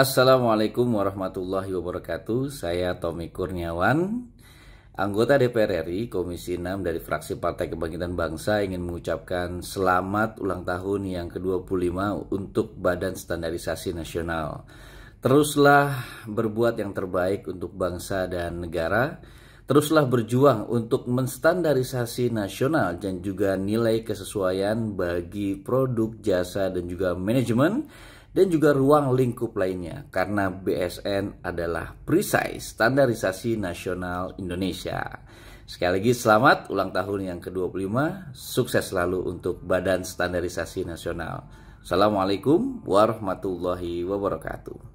Assalamualaikum warahmatullahi wabarakatuh. Saya Tommy Kurniawan, anggota DPR RI Komisi 6 dari fraksi Partai Kebangkitan Bangsa ingin mengucapkan selamat ulang tahun yang ke-25 untuk Badan Standarisasi Nasional. Teruslah berbuat yang terbaik untuk bangsa dan negara. Teruslah berjuang untuk menstandarisasi nasional dan juga nilai kesesuaian bagi produk, jasa, dan juga manajemen dan juga ruang lingkup lainnya karena BSN adalah precise standarisasi nasional Indonesia. Sekali lagi selamat ulang tahun yang ke-25, sukses selalu untuk Badan Standarisasi Nasional. Assalamualaikum warahmatullahi wabarakatuh.